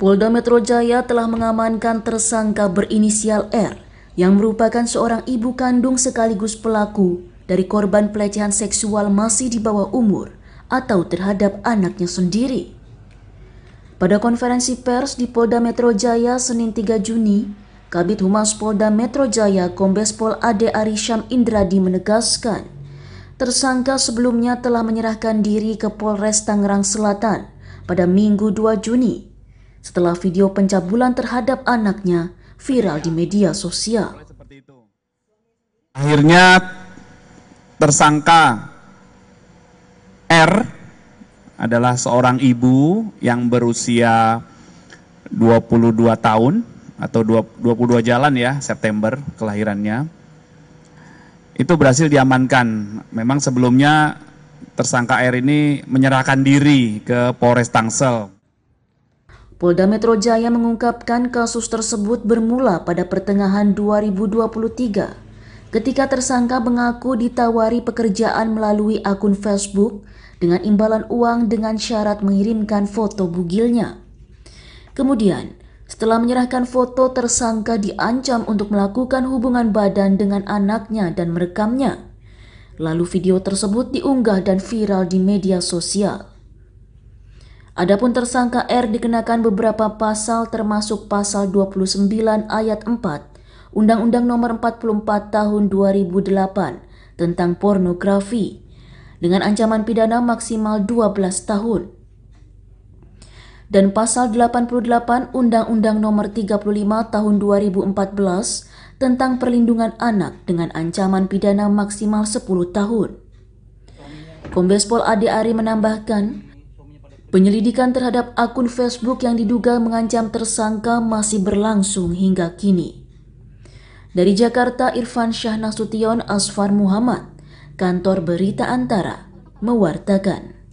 Polda Metro Jaya telah mengamankan tersangka berinisial R yang merupakan seorang ibu kandung sekaligus pelaku dari korban pelecehan seksual masih di bawah umur atau terhadap anaknya sendiri. Pada konferensi pers di Polda Metro Jaya Senin 3 Juni, Kabit Humas Polda Metro Jaya Kombes Pol Ade Arisham Indradi menegaskan Tersangka sebelumnya telah menyerahkan diri ke Polres Tangerang Selatan pada Minggu 2 Juni setelah video pencabulan terhadap anaknya viral di media sosial. Akhirnya tersangka R adalah seorang ibu yang berusia 22 tahun atau 22 jalan ya September kelahirannya itu berhasil diamankan. Memang sebelumnya tersangka R ini menyerahkan diri ke Polres Tangsel. Polda Metro Jaya mengungkapkan kasus tersebut bermula pada pertengahan 2023 ketika tersangka mengaku ditawari pekerjaan melalui akun Facebook dengan imbalan uang dengan syarat mengirimkan foto bugilnya. Kemudian, setelah menyerahkan foto, tersangka diancam untuk melakukan hubungan badan dengan anaknya dan merekamnya. Lalu video tersebut diunggah dan viral di media sosial. Adapun tersangka R dikenakan beberapa pasal termasuk pasal 29 ayat 4 Undang-Undang Nomor 44 Tahun 2008 tentang pornografi dengan ancaman pidana maksimal 12 tahun dan pasal 88 Undang-Undang Nomor 35 Tahun 2014 tentang perlindungan anak dengan ancaman pidana maksimal 10 tahun. Kombes Pol Ade Ari menambahkan, penyelidikan terhadap akun Facebook yang diduga mengancam tersangka masih berlangsung hingga kini. Dari Jakarta, Irfan Syah Nasution Asfar Muhammad, Kantor Berita Antara, mewartakan.